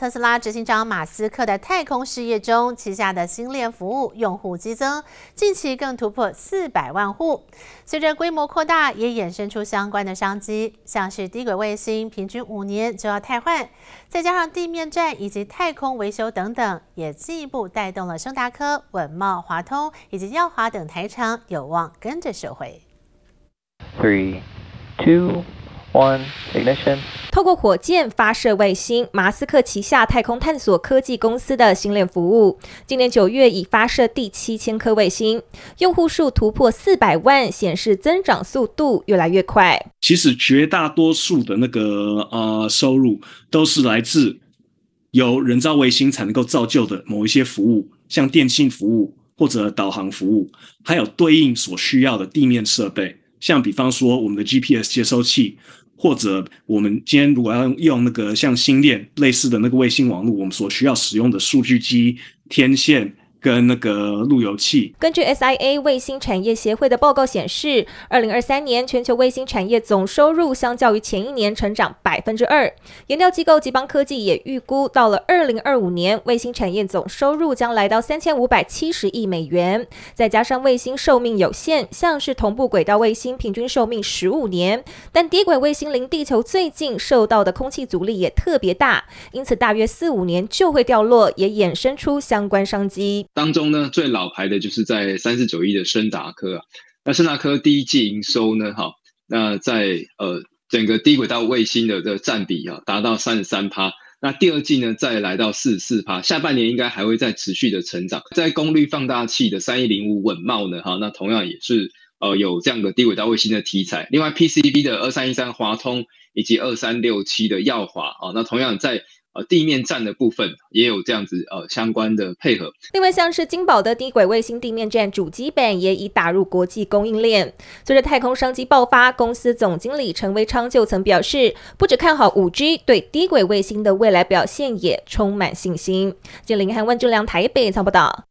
特斯拉执行长马斯克的太空事业中，旗下的星链服务用户激增，近期更突破四百万户。随着规模扩大，也衍生出相关的商机，像是低轨卫星平均五年就要汰换，再加上地面站以及太空维修等等，也进一步带动了升达科、稳茂、华通以及耀华等台厂，有望跟着收回。Three, two, one, ignition. 透过火箭发射卫星，马斯克旗下太空探索科技公司的星链服务，今年九月已发射第七千颗卫星，用户数突破四百万，显示增长速度越来越快。其实绝大多数的那个呃收入，都是来自由人造卫星才能够造就的某一些服务，像电信服务或者导航服务，还有对应所需要的地面设备，像比方说我们的 GPS 接收器。或者我们今天如果要用用那个像星链类似的那个卫星网络，我们所需要使用的数据机天线。跟那个路由器。根据 SIA 卫星产业协会的报告显示，二零二三年全球卫星产业总收入相较于前一年成长百分之二。研究机构吉邦科技也预估，到了二零二五年，卫星产业总收入将来到三千五百七十亿美元。再加上卫星寿命有限，像是同步轨道卫星平均寿命十五年，但低轨卫星离地球最近，受到的空气阻力也特别大，因此大约四五年就会掉落，也衍生出相关商机。当中呢，最老牌的就是在三四九亿的森达科啊，那森达科第一季营收呢，哈，那在呃整个低轨道卫星的的占比啊，达到三十三趴，那第二季呢再来到四十四趴，下半年应该还会再持续的成长，在功率放大器的三一零五稳茂呢，哈，那同样也是呃有这样的低轨道卫星的题材，另外 PCB 的二三一三华通以及二三六七的耀华啊，那同样在。呃，地面站的部分也有这样子呃相关的配合。另外，像是金宝的低轨卫星地面站主机板也已打入国际供应链。随着太空商机爆发，公司总经理陈威昌就曾表示，不只看好 5G，对低轨卫星的未来表现也充满信心。金林和问，就良台北采访报道。